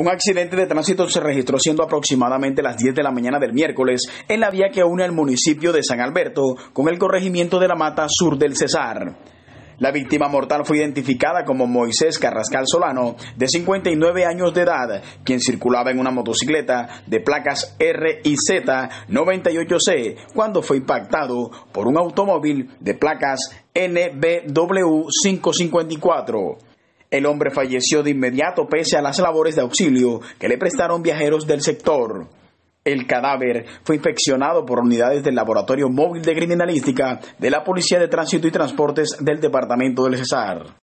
Un accidente de tránsito se registró siendo aproximadamente las 10 de la mañana del miércoles en la vía que une al municipio de San Alberto con el corregimiento de la Mata Sur del Cesar. La víctima mortal fue identificada como Moisés Carrascal Solano, de 59 años de edad, quien circulaba en una motocicleta de placas R y Z 98C cuando fue impactado por un automóvil de placas NBW 554. El hombre falleció de inmediato pese a las labores de auxilio que le prestaron viajeros del sector. El cadáver fue infeccionado por unidades del Laboratorio Móvil de Criminalística de la Policía de Tránsito y Transportes del Departamento del Cesar.